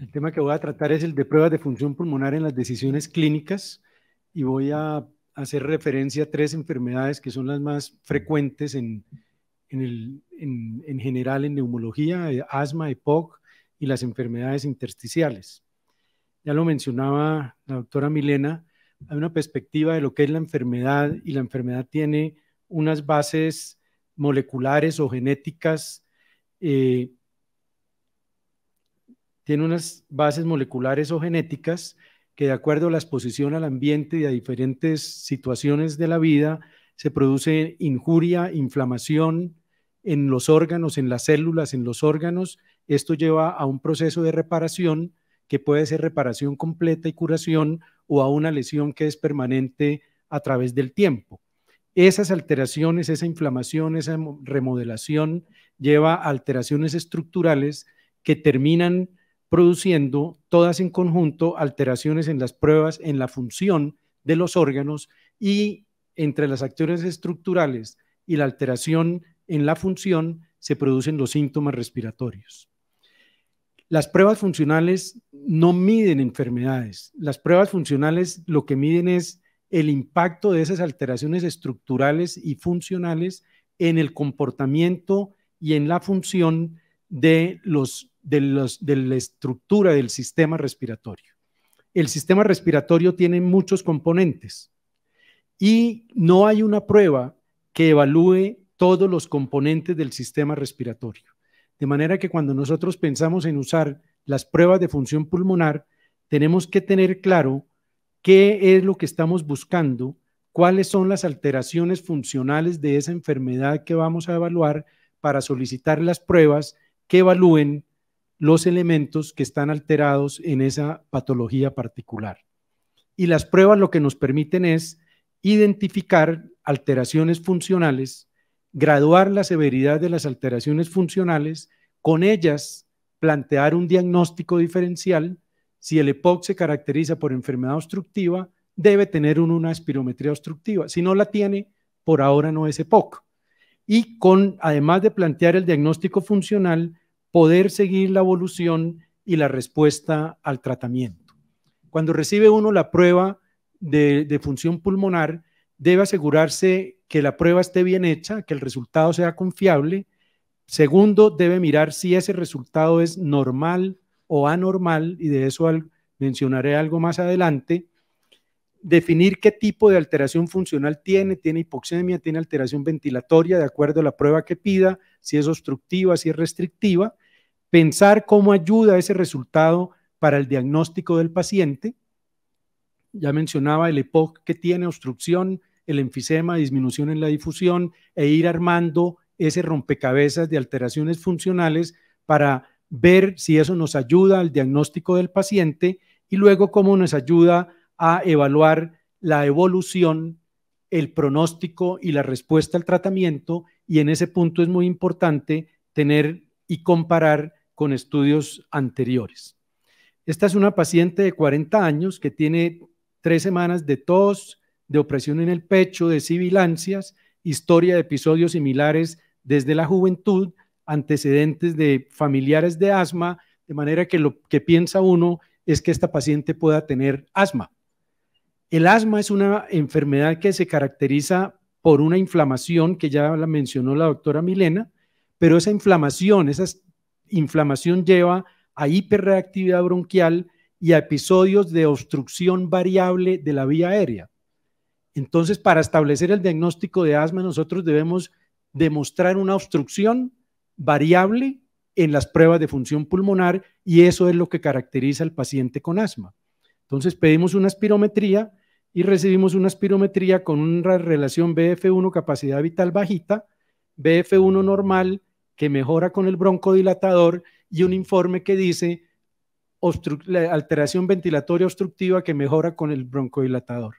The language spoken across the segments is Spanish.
El tema que voy a tratar es el de pruebas de función pulmonar en las decisiones clínicas y voy a hacer referencia a tres enfermedades que son las más frecuentes en, general en neumología, eh, asma, EPOC y las enfermedades intersticiales. Ya lo mencionaba la doctora Milena, hay una perspectiva de lo que es la enfermedad y la enfermedad tiene unas bases moleculares o genéticas eh, tiene unas bases moleculares o genéticas que de acuerdo a la exposición al ambiente y a diferentes situaciones de la vida, se produce injuria, inflamación en los órganos, en las células, en los órganos. Esto lleva a un proceso de reparación que puede ser reparación completa y curación o a una lesión que es permanente a través del tiempo. Esas alteraciones, esa inflamación, esa remodelación lleva a alteraciones estructurales que terminan produciendo todas en conjunto alteraciones en las pruebas, en la función de los órganos y entre las acciones estructurales y la alteración en la función se producen los síntomas respiratorios. Las pruebas funcionales no miden enfermedades. Las pruebas funcionales lo que miden es el impacto de esas alteraciones estructurales y funcionales en el comportamiento y en la función de los de, la estructura del sistema respiratorio. El sistema respiratorio tiene muchos componentes y no hay una prueba que evalúe todos los componentes del sistema respiratorio. De manera que cuando nosotros pensamos en usar las pruebas de función pulmonar, tenemos que tener claro qué es lo que estamos buscando, cuáles son las alteraciones funcionales de esa enfermedad que vamos a evaluar para solicitar las pruebas que evalúen los elementos que están alterados en esa patología particular. Y las pruebas lo que nos permiten es identificar alteraciones funcionales, graduar la severidad de las alteraciones funcionales, con ellas plantear un diagnóstico diferencial. Si el EPOC se caracteriza por enfermedad obstructiva, debe tener una espirometría obstructiva. Si no la tiene, por ahora no es EPOC. Y con, además de plantear el diagnóstico funcional, poder seguir la evolución y la respuesta al tratamiento. Cuando recibe uno la prueba de, función pulmonar, debe asegurarse que la prueba esté bien hecha, que el resultado sea confiable. Segundo, debe mirar si ese resultado es normal o anormal, y de eso mencionaré algo más adelante. Definir qué tipo de alteración funcional tiene, tiene hipoxemia, tiene alteración ventilatoria, de acuerdo a la prueba que pida, si es obstructiva, si es restrictiva, pensar cómo ayuda ese resultado para el diagnóstico del paciente. Ya mencionaba el EPOC que tiene obstrucción, el enfisema, disminución en la difusión e ir armando ese rompecabezas de alteraciones funcionales para ver si eso nos ayuda al diagnóstico del paciente y luego cómo nos ayuda a evaluar la evolución, el pronóstico y la respuesta al tratamiento. Y en ese punto es muy importante tener y comparar con estudios anteriores. Esta es una paciente de 40 años que tiene tres semanas de tos, de opresión en el pecho, de sibilancias, historia de episodios similares desde la juventud, antecedentes de familiares de asma, de manera que lo que piensa uno es que esta paciente pueda tener asma. El asma es una enfermedad que se caracteriza por una inflamación que ya la mencionó la doctora Milena, pero esa inflamación, esas inflamación lleva a hiperreactividad bronquial y a episodios de obstrucción variable de la vía aérea. Entonces, para establecer el diagnóstico de asma, nosotros debemos demostrar una obstrucción variable en las pruebas de función pulmonar y eso es lo que caracteriza al paciente con asma. Entonces, pedimos una espirometría y recibimos una espirometría con una relación BF1 capacidad vital bajita, BF1 normal que mejora con el broncodilatador y un informe que dice la alteración ventilatoria obstructiva que mejora con el broncodilatador.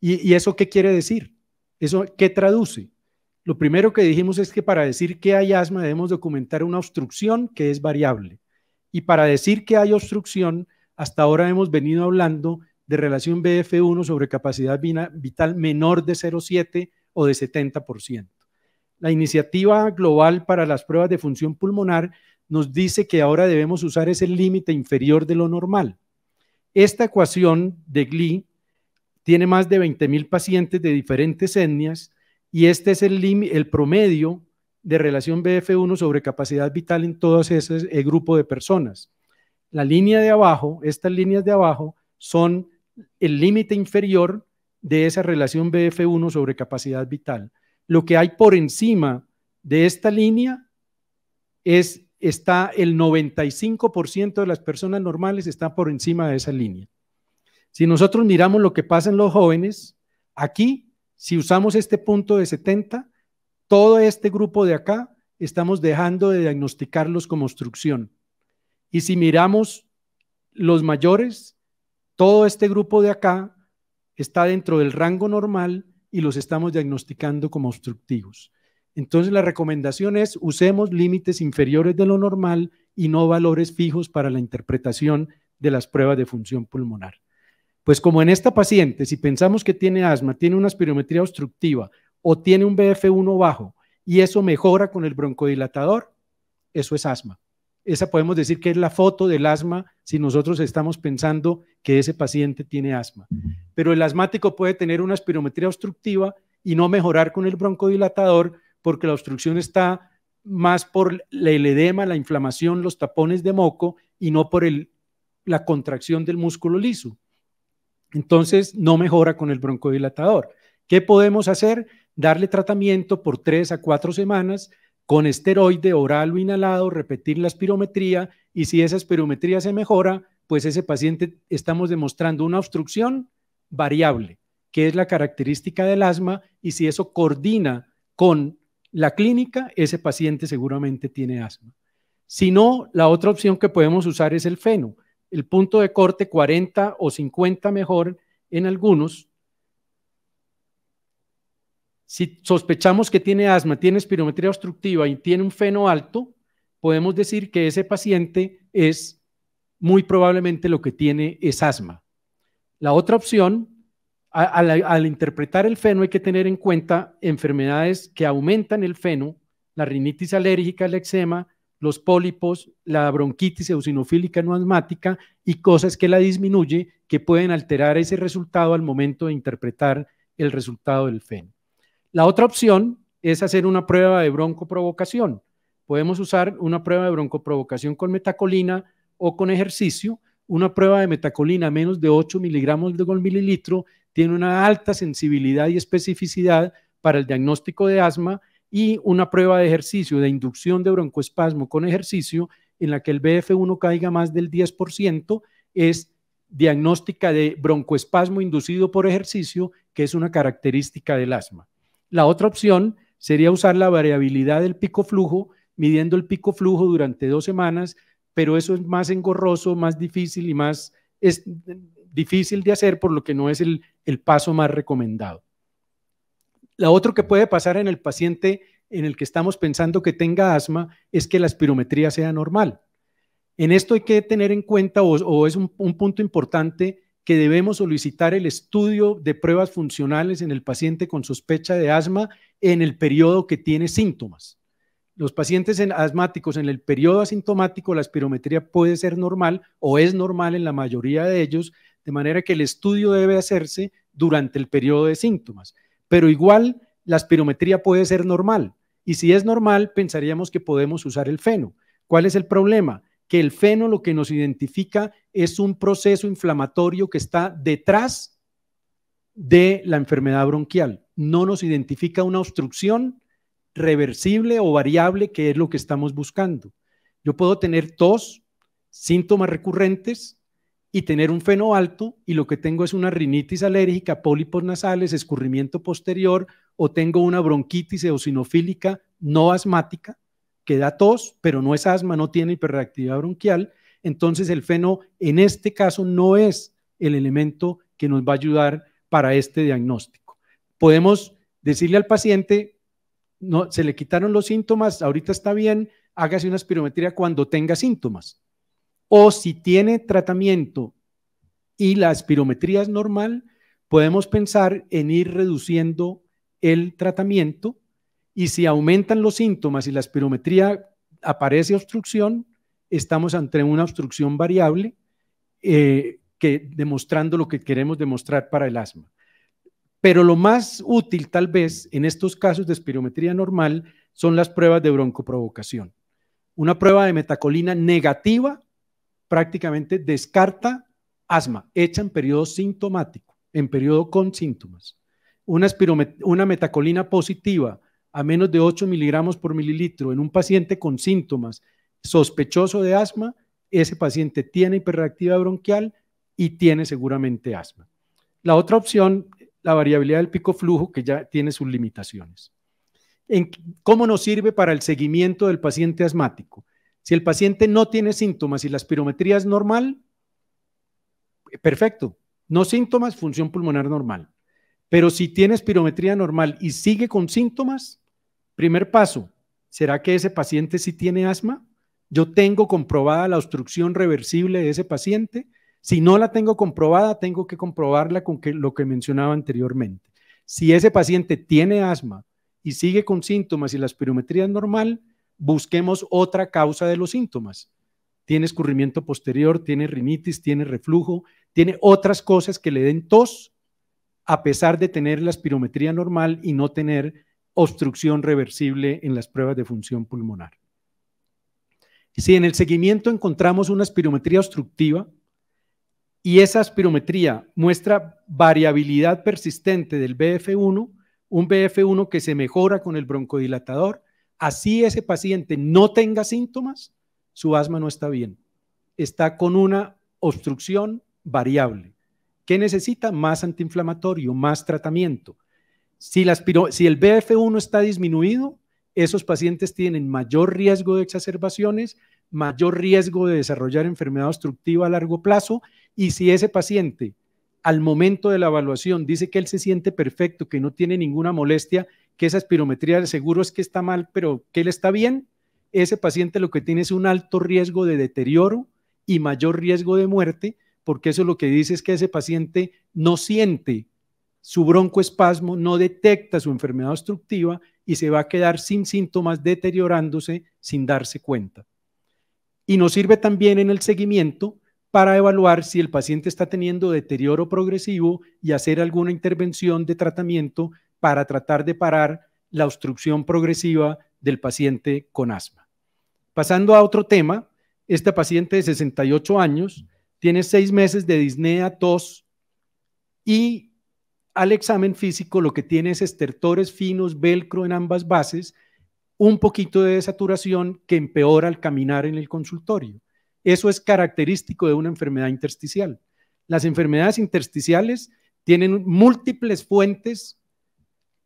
¿Y, eso qué quiere decir? ¿Eso qué traduce? Lo primero que dijimos es que para decir que hay asma debemos documentar una obstrucción que es variable. Y para decir que hay obstrucción, hasta ahora hemos venido hablando de relación BF1 sobre capacidad vital menor de 0,7 o de 70%. La iniciativa global para las pruebas de función pulmonar nos dice que ahora debemos usar ese límite inferior de lo normal. Esta ecuación de GLI tiene más de 20.000 pacientes de diferentes etnias y este es el, el promedio de relación BF1 sobre capacidad vital en todo ese eh, grupo de personas. La línea de abajo, estas líneas de abajo, son el límite inferior de esa relación BF1 sobre capacidad vital lo que hay por encima de esta línea es está el 95% de las personas normales están por encima de esa línea. Si nosotros miramos lo que pasa en los jóvenes, aquí, si usamos este punto de 70, todo este grupo de acá estamos dejando de diagnosticarlos como obstrucción. Y si miramos los mayores, todo este grupo de acá está dentro del rango normal y los estamos diagnosticando como obstructivos. Entonces la recomendación es usemos límites inferiores de lo normal y no valores fijos para la interpretación de las pruebas de función pulmonar. Pues como en esta paciente, si pensamos que tiene asma, tiene una aspirometría obstructiva o tiene un BF1 bajo y eso mejora con el broncodilatador, eso es asma. Esa podemos decir que es la foto del asma si nosotros estamos pensando que ese paciente tiene asma. Pero el asmático puede tener una espirometría obstructiva y no mejorar con el broncodilatador porque la obstrucción está más por el edema, la inflamación, los tapones de moco y no por el, la contracción del músculo liso. Entonces, no mejora con el broncodilatador. ¿Qué podemos hacer? Darle tratamiento por tres a cuatro semanas con esteroide oral o inhalado, repetir la espirometría y si esa espirometría se mejora, pues ese paciente estamos demostrando una obstrucción variable, que es la característica del asma y si eso coordina con la clínica, ese paciente seguramente tiene asma. Si no, la otra opción que podemos usar es el feno. El punto de corte 40 o 50 mejor en algunos si sospechamos que tiene asma, tiene espirometría obstructiva y tiene un feno alto, podemos decir que ese paciente es muy probablemente lo que tiene es asma. La otra opción, al, interpretar el feno hay que tener en cuenta enfermedades que aumentan el feno, la rinitis alérgica, el eczema, los pólipos, la bronquitis eosinofílica no asmática y cosas que la disminuye que pueden alterar ese resultado al momento de interpretar el resultado del feno. La otra opción es hacer una prueba de broncoprovocación. Podemos usar una prueba de broncoprovocación con metacolina o con ejercicio. Una prueba de metacolina menos de 8 miligramos de mililitro tiene una alta sensibilidad y especificidad para el diagnóstico de asma y una prueba de ejercicio de inducción de broncoespasmo con ejercicio en la que el BF1 caiga más del 10% es diagnóstica de broncoespasmo inducido por ejercicio, que es una característica del asma. La otra opción sería usar la variabilidad del pico flujo, midiendo el pico flujo durante dos semanas, pero eso es más engorroso, más difícil y más es difícil de hacer, por lo que no es el, paso más recomendado. La otra que puede pasar en el paciente en el que estamos pensando que tenga asma es que la espirometría sea normal. En esto hay que tener en cuenta, o, es un, un punto importante, que debemos solicitar el estudio de pruebas funcionales en el paciente con sospecha de asma en el periodo que tiene síntomas. Los pacientes asmáticos en el periodo asintomático, la aspirometría puede ser normal o es normal en la mayoría de ellos, de manera que el estudio debe hacerse durante el periodo de síntomas. Pero igual, la aspirometría puede ser normal. Y si es normal, pensaríamos que podemos usar el feno. ¿Cuál es el problema? que el feno lo que nos identifica es un proceso inflamatorio que está detrás de la enfermedad bronquial. No nos identifica una obstrucción reversible o variable que es lo que estamos buscando. Yo puedo tener tos, síntomas recurrentes y tener un feno alto y lo que tengo es una rinitis alérgica, pólipos nasales, escurrimiento posterior o tengo una bronquitis eosinofílica no asmática que da tos, pero no es asma, no tiene hiperreactividad bronquial, entonces el feno en este caso no es el elemento que nos va a ayudar para este diagnóstico. Podemos decirle al paciente, no, se le quitaron los síntomas, ahorita está bien, hágase una espirometría cuando tenga síntomas. O si tiene tratamiento y la espirometría es normal, podemos pensar en ir reduciendo el tratamiento y si aumentan los síntomas y la espirometría aparece obstrucción, estamos ante una obstrucción variable eh, que demostrando lo que queremos demostrar para el asma. Pero lo más útil tal vez en estos casos de espirometría normal son las pruebas de broncoprovocación. Una prueba de metacolina negativa prácticamente descarta asma, hecha en periodo sintomático, en periodo con síntomas. Una, una metacolina positiva a menos de 8 miligramos por mililitro en un paciente con síntomas sospechoso de asma, ese paciente tiene hiperreactividad bronquial y tiene seguramente asma. La otra opción, la variabilidad del pico flujo, que ya tiene sus limitaciones. ¿En ¿Cómo nos sirve para el seguimiento del paciente asmático? Si el paciente no tiene síntomas y la espirometría es normal, eh, perfecto. No síntomas, función pulmonar normal. Pero si tiene espirometría normal y sigue con síntomas, Primer paso, ¿será que ese paciente sí tiene asma? ¿Yo tengo comprobada la obstrucción reversible de ese paciente? Si no la tengo comprobada, tengo que comprobarla con lo que mencionaba anteriormente. Si ese paciente tiene asma y sigue con síntomas y la espirometría es normal, busquemos otra causa de los síntomas. Tiene escurrimiento posterior, tiene rinitis, tiene reflujo, tiene otras cosas que le den tos a pesar de tener la espirometría normal y no tener obstrucción reversible en las pruebas de función pulmonar. Si en el seguimiento encontramos una espirometría obstructiva y esa espirometría muestra variabilidad persistente del BF1, un BF1 que se mejora con el broncodilatador, así ese paciente no tenga síntomas, su asma no está bien. Está con una obstrucción variable. ¿Qué necesita? Más antiinflamatorio, más tratamiento. Si, el BF1 está disminuido, esos pacientes tienen mayor riesgo de exacerbaciones, mayor riesgo de desarrollar enfermedad obstructiva a largo plazo y si ese paciente al momento de la evaluación dice que él se siente perfecto, que no tiene ninguna molestia, que esa espirometría seguro es que está mal, pero que él está bien, ese paciente lo que tiene es un alto riesgo de deterioro y mayor riesgo de muerte, porque eso lo que dice es que ese paciente no siente su broncoespasmo no detecta su enfermedad obstructiva y se va a quedar sin síntomas deteriorándose sin darse cuenta. Y nos sirve también en el seguimiento para evaluar si el paciente está teniendo deterioro progresivo y hacer alguna intervención de tratamiento para tratar de parar la obstrucción progresiva del paciente con asma. Pasando a otro tema, esta paciente de 68 años tiene seis meses de disnea, tos y al examen físico lo que tiene es estertores finos, velcro en ambas bases, un poquito de desaturación que empeora al caminar en el consultorio. Eso es característico de una enfermedad intersticial. Las enfermedades intersticiales tienen múltiples fuentes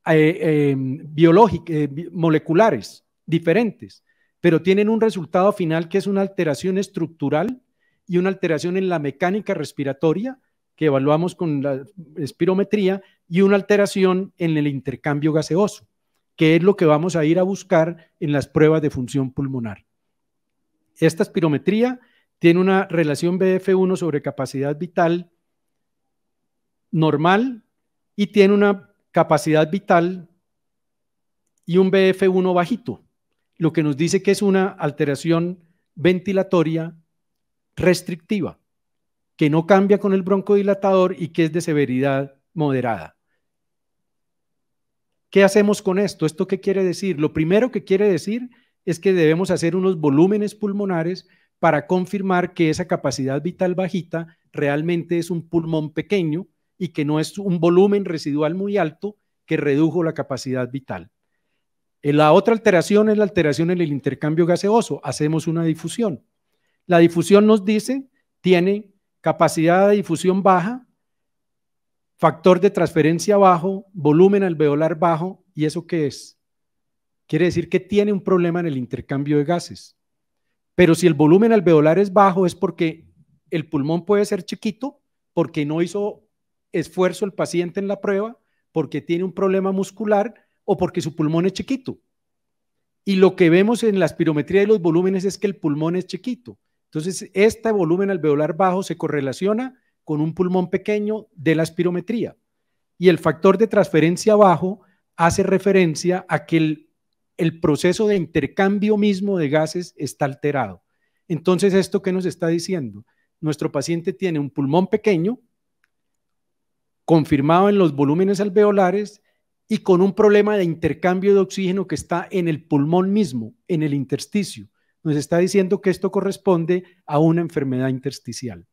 eh, em, biológicas, eh, moleculares diferentes, pero tienen un resultado final que es una alteración estructural y una alteración en la mecánica respiratoria que evaluamos con la espirometría y una alteración en el intercambio gaseoso, que es lo que vamos a ir a buscar en las pruebas de función pulmonar. Esta espirometría tiene una relación BF1 sobre capacidad vital normal y tiene una capacidad vital y un BF1 bajito, lo que nos dice que es una alteración ventilatoria restrictiva que no cambia con el broncodilatador y que es de severidad moderada. ¿Qué hacemos con esto? ¿Esto qué quiere decir? Lo primero que quiere decir es que debemos hacer unos volúmenes pulmonares para confirmar que esa capacidad vital bajita realmente es un pulmón pequeño y que no es un volumen residual muy alto que redujo la capacidad vital. La otra alteración es la alteración en el intercambio gaseoso. Hacemos una difusión. La difusión nos dice, tiene capacidad de difusión baja, factor de transferencia bajo, volumen alveolar bajo, ¿y eso qué es? Quiere decir que tiene un problema en el intercambio de gases. Pero si el volumen alveolar es bajo es porque el pulmón puede ser chiquito, porque no hizo esfuerzo el paciente en la prueba, porque tiene un problema muscular o porque su pulmón es chiquito. Y lo que vemos en la espirometría de los volúmenes es que el pulmón es chiquito. Entonces, este volumen alveolar bajo se correlaciona con un pulmón pequeño de la aspirometría. Y el factor de transferencia bajo hace referencia a que el, el proceso de intercambio mismo de gases está alterado. Entonces, ¿esto qué nos está diciendo? Nuestro paciente tiene un pulmón pequeño, confirmado en los volúmenes alveolares y con un problema de intercambio de oxígeno que está en el pulmón mismo, en el intersticio nos está diciendo que esto corresponde a una enfermedad intersticial.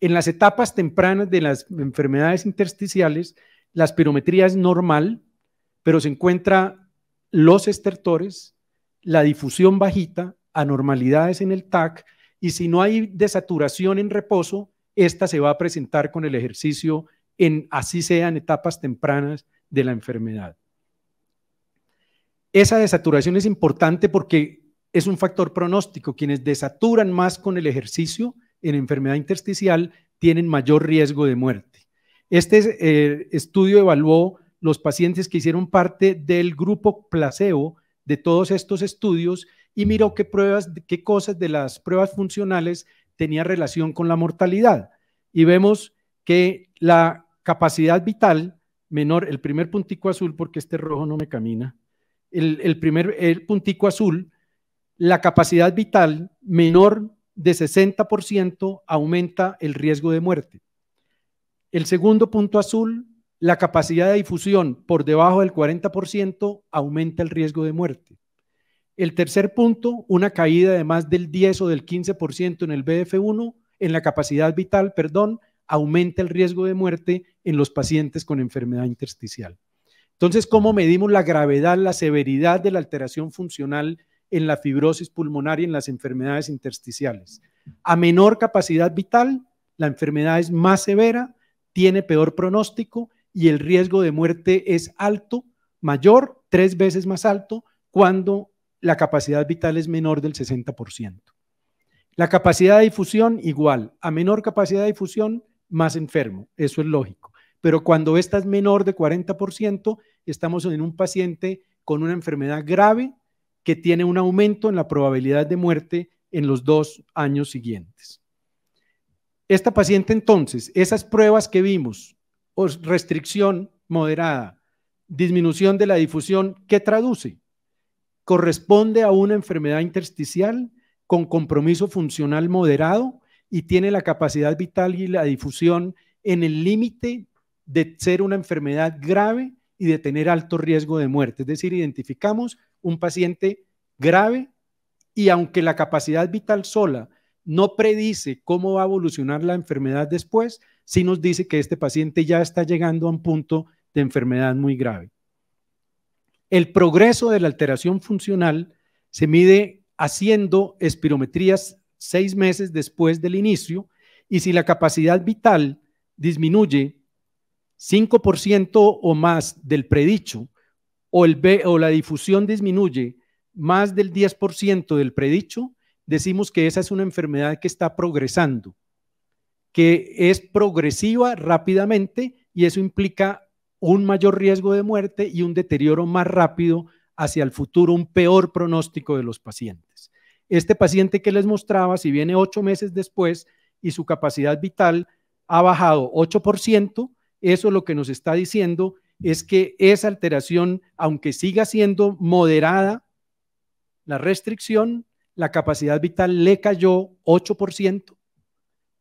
En las etapas tempranas de las enfermedades intersticiales, la espirometría es normal, pero se encuentra los estertores, la difusión bajita, anormalidades en el TAC, y si no hay desaturación en reposo, esta se va a presentar con el ejercicio en así sean etapas tempranas de la enfermedad. Esa desaturación es importante porque es un factor pronóstico. Quienes desaturan más con el ejercicio en enfermedad intersticial tienen mayor riesgo de muerte. Este eh, estudio evaluó los pacientes que hicieron parte del grupo placebo de todos estos estudios y miró qué pruebas, qué cosas de las pruebas funcionales tenía relación con la mortalidad. Y vemos que la capacidad vital menor, el primer puntico azul, porque este rojo no me camina, el, primer puntico azul la capacidad vital menor de 60% aumenta el riesgo de muerte. El segundo punto azul, la capacidad de difusión por debajo del 40% aumenta el riesgo de muerte. El tercer punto, una caída de más del 10 o del 15% en el BF1, en la capacidad vital, perdón, aumenta el riesgo de muerte en los pacientes con enfermedad intersticial. Entonces, ¿cómo medimos la gravedad, la severidad de la alteración funcional en la fibrosis pulmonar y en las enfermedades intersticiales. A menor capacidad vital, la enfermedad es más severa, tiene peor pronóstico y el riesgo de muerte es alto, mayor, tres veces más alto, cuando la capacidad vital es menor del 60%. La capacidad de difusión igual, a menor capacidad de difusión, más enfermo, eso es lógico. Pero cuando esta es menor de 40%, estamos en un paciente con una enfermedad grave que tiene un aumento en la probabilidad de muerte en los dos años siguientes. Esta paciente entonces, esas pruebas que vimos, restricción moderada, disminución de la difusión, ¿qué traduce? Corresponde a una enfermedad intersticial con compromiso funcional moderado y tiene la capacidad vital y la difusión en el límite de ser una enfermedad grave y de tener alto riesgo de muerte. Es decir, identificamos un paciente grave y aunque la capacidad vital sola no predice cómo va a evolucionar la enfermedad después, sí nos dice que este paciente ya está llegando a un punto de enfermedad muy grave. El progreso de la alteración funcional se mide haciendo espirometrías seis meses después del inicio y si la capacidad vital disminuye 5% o más del predicho o, la difusión disminuye más del 10% del predicho, decimos que esa es una enfermedad que está progresando, que es progresiva rápidamente y eso implica un mayor riesgo de muerte y un deterioro más rápido hacia el futuro, un peor pronóstico de los pacientes. Este paciente que les mostraba, si viene ocho meses después y su capacidad vital ha bajado 8%, eso lo que nos está diciendo es que esa alteración, aunque siga siendo moderada, la restricción, la capacidad vital le cayó 8%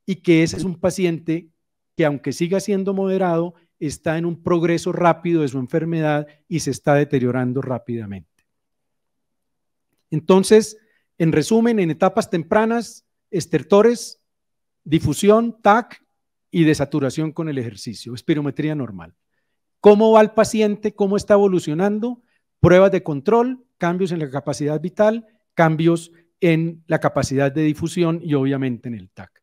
y que ese es un paciente que aunque siga siendo moderado, está en un progreso rápido de su enfermedad y se está deteriorando rápidamente. Entonces, en resumen, en etapas tempranas, estertores, difusión, TAC, y de saturación con el ejercicio, espirometría normal. ¿Cómo va el paciente? ¿Cómo está evolucionando? Pruebas de control, cambios en la capacidad vital, cambios en la capacidad de difusión y obviamente en el TAC.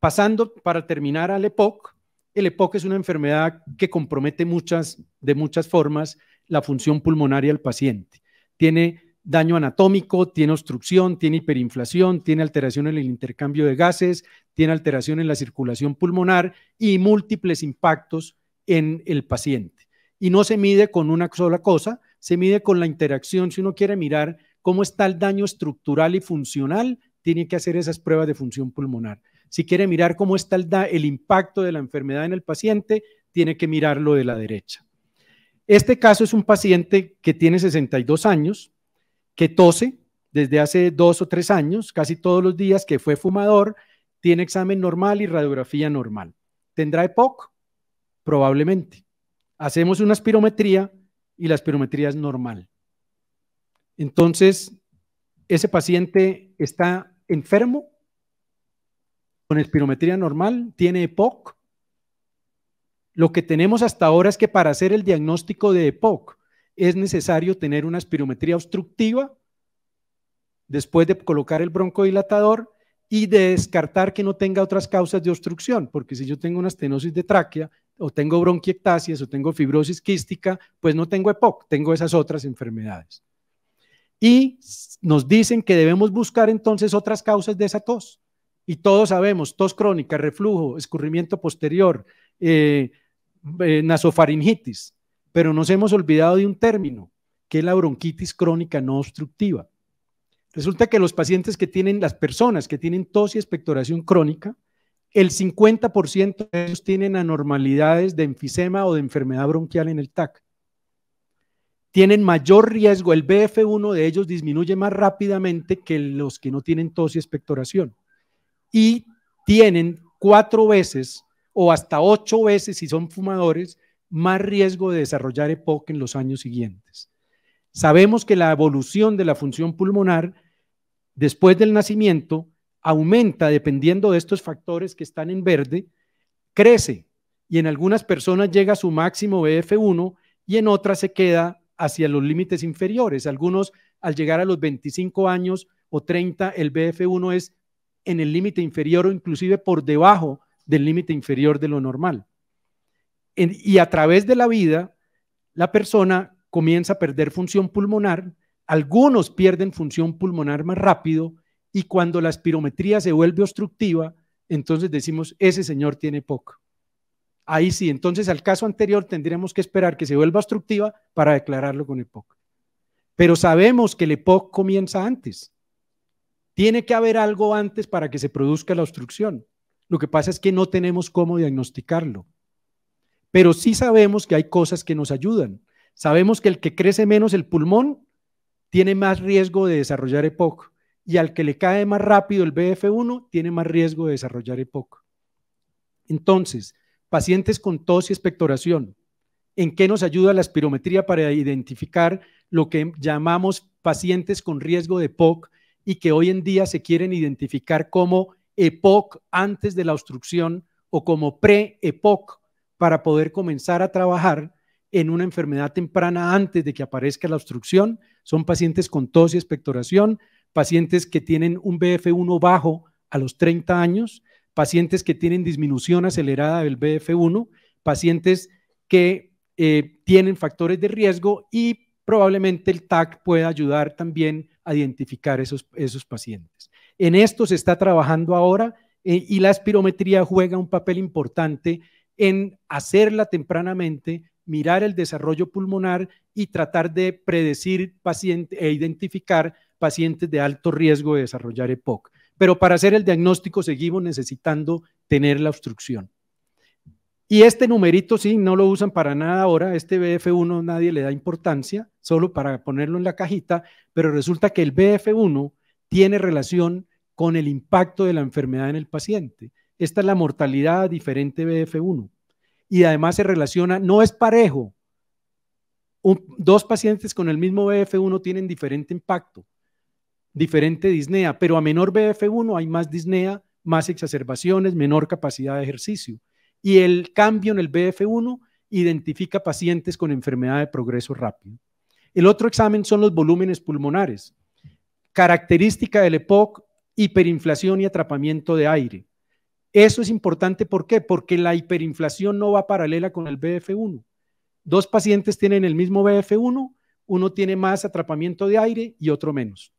Pasando para terminar al EPOC, el EPOC es una enfermedad que compromete muchas, de muchas formas la función pulmonaria del paciente. Tiene daño anatómico, tiene obstrucción, tiene hiperinflación, tiene alteración en el intercambio de gases, tiene alteración en la circulación pulmonar y múltiples impactos en el paciente. Y no se mide con una sola cosa, se mide con la interacción. Si uno quiere mirar cómo está el daño estructural y funcional, tiene que hacer esas pruebas de función pulmonar. Si quiere mirar cómo está el, impacto de la enfermedad en el paciente, tiene que mirarlo de la derecha. Este caso es un paciente que tiene 62 años, que tose desde hace dos o tres años, casi todos los días, que fue fumador, tiene examen normal y radiografía normal. ¿Tendrá EPOC? Probablemente. Hacemos una espirometría y la espirometría es normal. Entonces, ese paciente está enfermo con espirometría normal, tiene EPOC. Lo que tenemos hasta ahora es que para hacer el diagnóstico de EPOC es necesario tener una espirometría obstructiva después de colocar el broncodilatador y de descartar que no tenga otras causas de obstrucción, porque si yo tengo una estenosis de tráquea o tengo bronquiectasias o tengo fibrosis quística, pues no tengo EPOC, tengo esas otras enfermedades. Y nos dicen que debemos buscar entonces otras causas de esa tos. Y todos sabemos, tos crónica, reflujo, escurrimiento posterior, eh, eh, nasofaringitis. Pero nos hemos olvidado de un término, que es la bronquitis crónica no obstructiva. Resulta que los pacientes que tienen, las personas que tienen tos y expectoración crónica, el 50% de ellos tienen anormalidades de enfisema o de enfermedad bronquial en el TAC. Tienen mayor riesgo, el BF1 de ellos disminuye más rápidamente que los que no tienen tos y expectoración. Y tienen cuatro veces o hasta ocho veces, si son fumadores, más riesgo de desarrollar EPOC en los años siguientes. Sabemos que la evolución de la función pulmonar después del nacimiento aumenta dependiendo de estos factores que están en verde, crece y en algunas personas llega a su máximo BF1 y en otras se queda hacia los límites inferiores. Algunos al llegar a los 25 años o 30, el BF1 es en el límite inferior o inclusive por debajo del límite inferior de lo normal y a través de la vida, la persona comienza a perder función pulmonar, algunos pierden función pulmonar más rápido y cuando la espirometría se vuelve obstructiva, entonces decimos, ese señor tiene POC. Ahí sí, entonces al caso anterior tendríamos que esperar que se vuelva obstructiva para declararlo con EPOC. Pero sabemos que el EPOC comienza antes. Tiene que haber algo antes para que se produzca la obstrucción. Lo que pasa es que no tenemos cómo diagnosticarlo pero sí sabemos que hay cosas que nos ayudan. Sabemos que el que crece menos el pulmón tiene más riesgo de desarrollar EPOC y al que le cae más rápido el BF1 tiene más riesgo de desarrollar EPOC. Entonces, pacientes con tos y expectoración, ¿en qué nos ayuda la espirometría para identificar lo que llamamos pacientes con riesgo de EPOC y que hoy en día se quieren identificar como EPOC antes de la obstrucción o como pre-EPOC para poder comenzar a trabajar en una enfermedad temprana antes de que aparezca la obstrucción. Son pacientes con tos y expectoración, pacientes que tienen un BF1 bajo a los 30 años, pacientes que tienen disminución acelerada del BF1, pacientes que eh, tienen factores de riesgo y probablemente el TAC pueda ayudar también a identificar esos, esos pacientes. En esto se está trabajando ahora eh, y la aspirometría juega un papel importante en hacerla tempranamente, mirar el desarrollo pulmonar y tratar de predecir pacientes e identificar pacientes de alto riesgo de desarrollar EPOC. Pero para hacer el diagnóstico seguimos necesitando tener la obstrucción. Y este numerito sí, no lo usan para nada ahora, este BF1 nadie le da importancia, solo para ponerlo en la cajita, pero resulta que el BF1 tiene relación con el impacto de la enfermedad en el paciente. Esta es la mortalidad diferente BF1. Y además se relaciona, no es parejo. dos pacientes con el mismo BF1 tienen diferente impacto, diferente disnea, pero a menor BF1 hay más disnea, más exacerbaciones, menor capacidad de ejercicio. Y el cambio en el BF1 identifica pacientes con enfermedad de progreso rápido. El otro examen son los volúmenes pulmonares. Característica del EPOC, hiperinflación y atrapamiento de aire. Eso es importante, ¿por qué? Porque la hiperinflación no va paralela con el BF1. Dos pacientes tienen el mismo BF1, uno tiene más atrapamiento de aire y otro menos.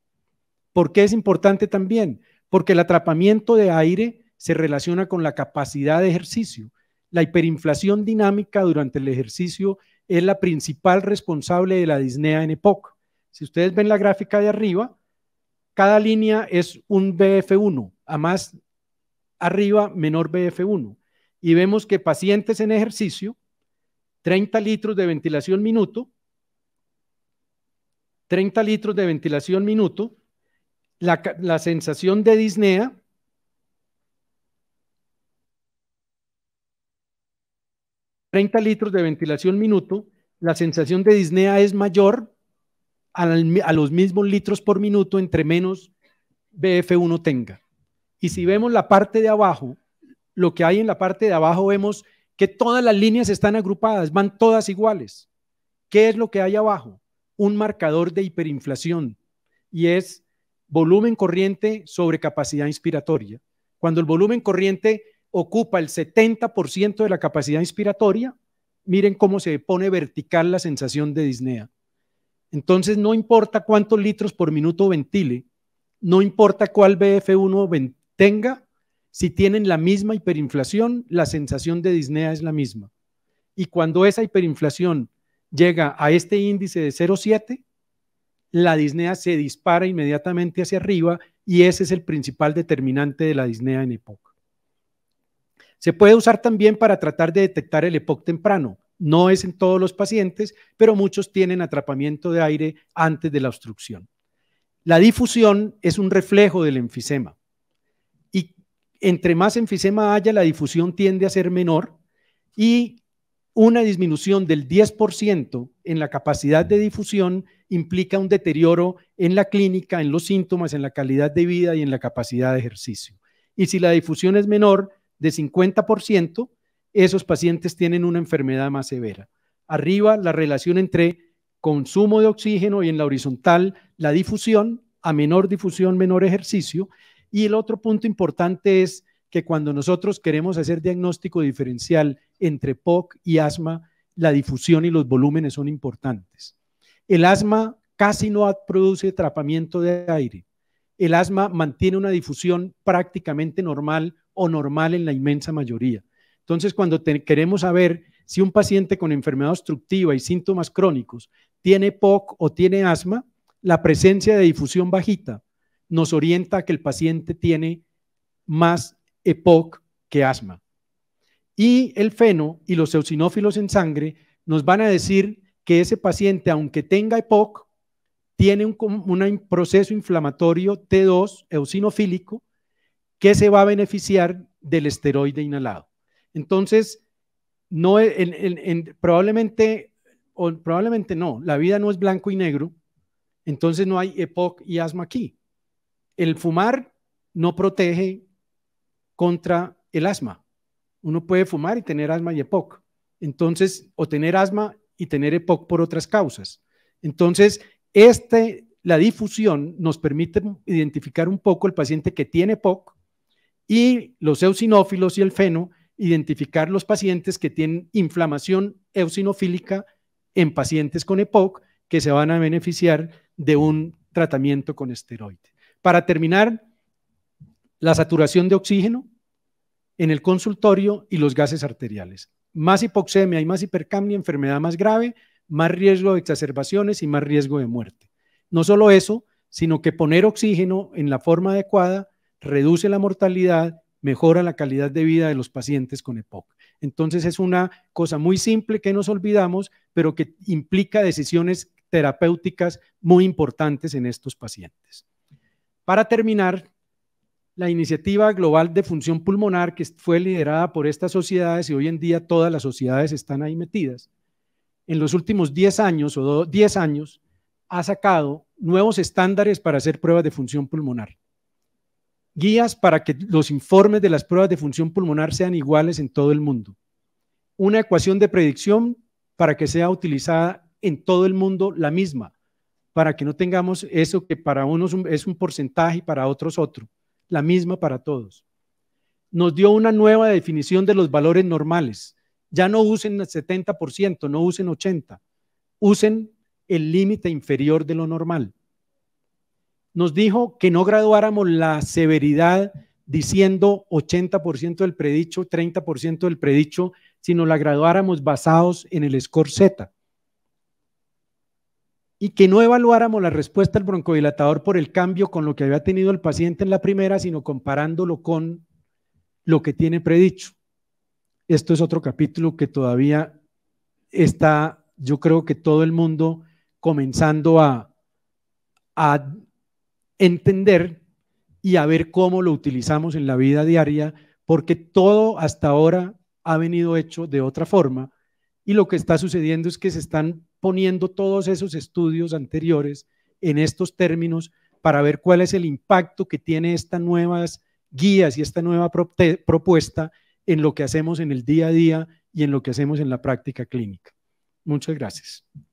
¿Por qué es importante también? Porque el atrapamiento de aire se relaciona con la capacidad de ejercicio. La hiperinflación dinámica durante el ejercicio es la principal responsable de la disnea en EPOC. Si ustedes ven la gráfica de arriba, cada línea es un BF1. A más arriba menor BF1. Y vemos que pacientes en ejercicio, 30 litros de ventilación minuto, 30 litros de ventilación minuto, la, sensación de disnea, ...30 litros de ventilación minuto, la sensación de disnea es mayor a, a los mismos litros por minuto entre menos BF1 tenga. Y si vemos la parte de abajo, lo que hay en la parte de abajo vemos que todas las líneas están agrupadas, van todas iguales. ¿Qué es lo que hay abajo? Un marcador de hiperinflación y es volumen corriente sobre capacidad inspiratoria. Cuando el volumen corriente ocupa el 70% de la capacidad inspiratoria, miren cómo se pone vertical la sensación de disnea. Entonces, no importa cuántos litros por minuto ventile, no importa cuál BF1 tenga, si tienen la misma hiperinflación, la sensación de disnea es la misma. Y cuando esa hiperinflación llega a este índice de 0,7, la disnea se dispara inmediatamente hacia arriba y ese es el principal determinante de la disnea en EPOC. Se puede usar también para tratar de detectar el EPOC temprano. No es en todos los pacientes, pero muchos tienen atrapamiento de aire antes de la obstrucción. La difusión es un reflejo del enfisema entre más enfisema haya, la difusión tiende a ser menor y una disminución del 10% en la capacidad de difusión implica un deterioro en la clínica, en los síntomas, en la calidad de vida y en la capacidad de ejercicio. Y si la difusión es menor de 50%, esos pacientes tienen una enfermedad más severa. Arriba, la relación entre consumo de oxígeno y en la horizontal, la difusión, a menor difusión, menor ejercicio, y el otro punto importante es que cuando nosotros queremos hacer diagnóstico diferencial entre POC y asma, la difusión y los volúmenes son importantes. El asma casi no produce atrapamiento de aire. El asma mantiene una difusión prácticamente normal o normal en la inmensa mayoría. Entonces, cuando queremos saber si un paciente con enfermedad obstructiva y síntomas crónicos tiene POC o tiene asma, la presencia de difusión bajita nos orienta que el paciente tiene más EPOC que asma. Y el feno y los eosinófilos en sangre nos van a decir que ese paciente, aunque tenga EPOC, tiene un, proceso inflamatorio T2 eosinofílico que se va a beneficiar del esteroide inhalado. Entonces, no, e, probablemente, probablemente no, la vida no es blanco y negro, entonces no hay EPOC y asma aquí el fumar no protege contra el asma. Uno puede fumar y tener asma y EPOC. Entonces, o tener asma y tener EPOC por otras causas. Entonces, este, la difusión nos permite identificar un poco el paciente que tiene EPOC y los eosinófilos y el feno, identificar los pacientes que tienen inflamación eosinofílica en pacientes con EPOC que se van a beneficiar de un tratamiento con esteroide. Para terminar, la saturación de oxígeno en el consultorio y los gases arteriales. Más hipoxemia y más hipercamia, enfermedad más grave, más riesgo de exacerbaciones y más riesgo de muerte. No solo eso, sino que poner oxígeno en la forma adecuada reduce la mortalidad, mejora la calidad de vida de los pacientes con EPOC. Entonces es una cosa muy simple que nos olvidamos, pero que implica decisiones terapéuticas muy importantes en estos pacientes. Para terminar, la iniciativa global de función pulmonar que fue liderada por estas sociedades y hoy en día todas las sociedades están ahí metidas, en los últimos 10 años o años ha sacado nuevos estándares para hacer pruebas de función pulmonar. Guías para que los informes de las pruebas de función pulmonar sean iguales en todo el mundo. Una ecuación de predicción para que sea utilizada en todo el mundo la misma para que no tengamos eso que para unos es un porcentaje y para otros otro, la misma para todos. Nos dio una nueva definición de los valores normales. Ya no usen el 70%, no usen 80%, usen el límite inferior de lo normal. Nos dijo que no graduáramos la severidad diciendo 80% del predicho, 30% del predicho, sino la graduáramos basados en el score Z y que no evaluáramos la respuesta al broncodilatador por el cambio con lo que había tenido el paciente en la primera, sino comparándolo con lo que tiene predicho. Esto es otro capítulo que todavía está, yo creo que todo el mundo comenzando a, a entender y a ver cómo lo utilizamos en la vida diaria, porque todo hasta ahora ha venido hecho de otra forma y lo que está sucediendo es que se están poniendo todos esos estudios anteriores en estos términos para ver cuál es el impacto que tiene estas nuevas guías y esta nueva propuesta en lo que hacemos en el día a día y en lo que hacemos en la práctica clínica. Muchas gracias.